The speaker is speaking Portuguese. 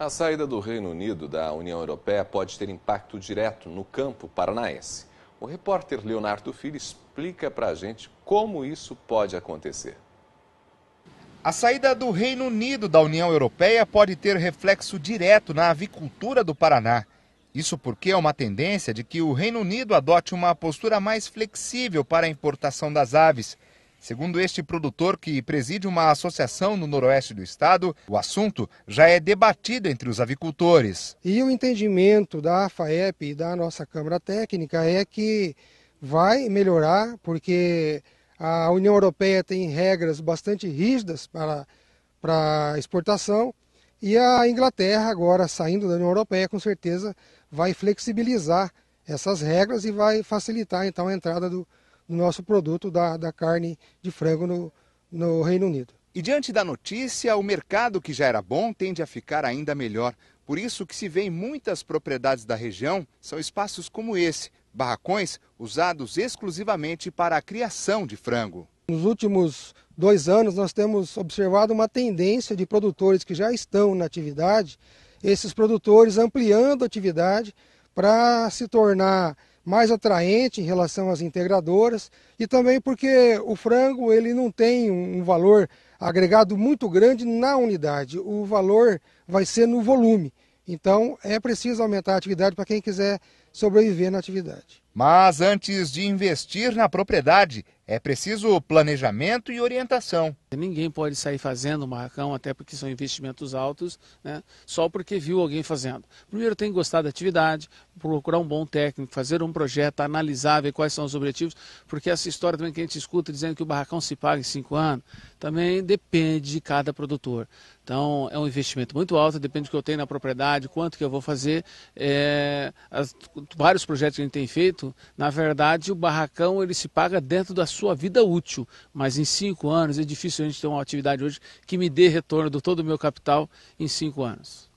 A saída do Reino Unido da União Europeia pode ter impacto direto no campo paranaense. O repórter Leonardo Filho explica para a gente como isso pode acontecer. A saída do Reino Unido da União Europeia pode ter reflexo direto na avicultura do Paraná. Isso porque é uma tendência de que o Reino Unido adote uma postura mais flexível para a importação das aves Segundo este produtor, que preside uma associação no noroeste do estado, o assunto já é debatido entre os avicultores. E o entendimento da FAEP e da nossa Câmara Técnica é que vai melhorar, porque a União Europeia tem regras bastante rígidas para, para exportação. E a Inglaterra, agora saindo da União Europeia, com certeza vai flexibilizar essas regras e vai facilitar então a entrada do, nosso produto da, da carne de frango no, no Reino Unido. E diante da notícia, o mercado que já era bom tende a ficar ainda melhor. Por isso que se vê em muitas propriedades da região são espaços como esse, barracões usados exclusivamente para a criação de frango. Nos últimos dois anos, nós temos observado uma tendência de produtores que já estão na atividade, esses produtores ampliando a atividade para se tornar mais atraente em relação às integradoras e também porque o frango ele não tem um valor agregado muito grande na unidade. O valor vai ser no volume. Então é preciso aumentar a atividade para quem quiser sobreviver na atividade. Mas antes de investir na propriedade, é preciso planejamento e orientação. Ninguém pode sair fazendo barracão, até porque são investimentos altos, né? só porque viu alguém fazendo. Primeiro tem que gostar da atividade, procurar um bom técnico, fazer um projeto, analisar, ver quais são os objetivos, porque essa história também que a gente escuta dizendo que o barracão se paga em cinco anos, também depende de cada produtor. Então é um investimento muito alto, depende do que eu tenho na propriedade, quanto que eu vou fazer, é, as, vários projetos que a gente tem feito, na verdade o barracão ele se paga dentro da sua vida útil, mas em cinco anos é difícil a gente ter uma atividade hoje que me dê retorno do todo o meu capital em cinco anos.